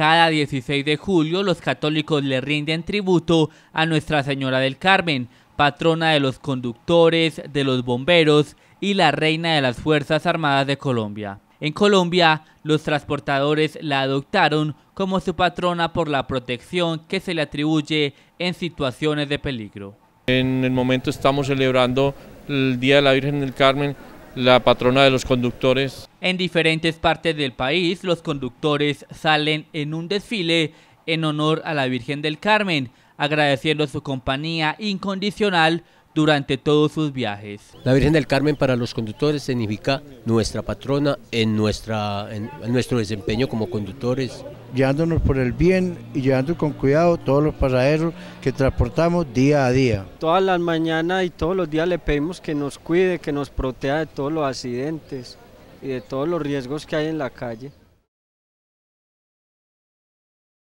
Cada 16 de julio los católicos le rinden tributo a Nuestra Señora del Carmen, patrona de los conductores, de los bomberos y la reina de las Fuerzas Armadas de Colombia. En Colombia, los transportadores la adoptaron como su patrona por la protección que se le atribuye en situaciones de peligro. En el momento estamos celebrando el Día de la Virgen del Carmen la patrona de los conductores. En diferentes partes del país, los conductores salen en un desfile en honor a la Virgen del Carmen, agradeciendo su compañía incondicional durante todos sus viajes. La Virgen del Carmen para los conductores significa nuestra patrona en, nuestra, en, nuestro desempeño como conductores. Llevándonos por el bien y llevando con cuidado todos los pasajeros que transportamos día a día. Todas las mañanas y todos los días le pedimos que nos cuide, que nos proteja de todos los accidentes y de todos los riesgos que hay en la calle.